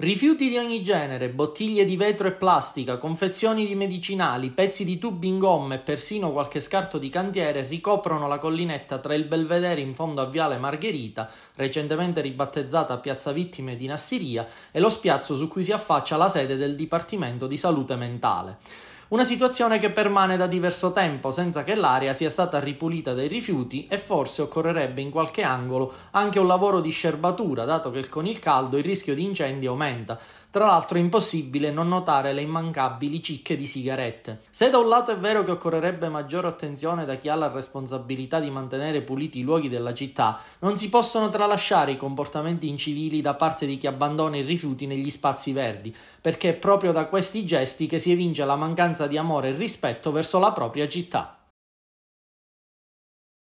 Rifiuti di ogni genere, bottiglie di vetro e plastica, confezioni di medicinali, pezzi di tubi in gomma e persino qualche scarto di cantiere ricoprono la collinetta tra il Belvedere in fondo a Viale Margherita, recentemente ribattezzata Piazza Vittime di Nassiria, e lo spiazzo su cui si affaccia la sede del Dipartimento di Salute Mentale. Una situazione che permane da diverso tempo senza che l'area sia stata ripulita dai rifiuti e forse occorrerebbe in qualche angolo anche un lavoro di scerbatura, dato che con il caldo il rischio di incendi aumenta. Tra l'altro è impossibile non notare le immancabili cicche di sigarette. Se da un lato è vero che occorrerebbe maggiore attenzione da chi ha la responsabilità di mantenere puliti i luoghi della città, non si possono tralasciare i comportamenti incivili da parte di chi abbandona i rifiuti negli spazi verdi, perché è proprio da questi gesti che si evince la mancanza mancanza di amore e rispetto verso la propria città.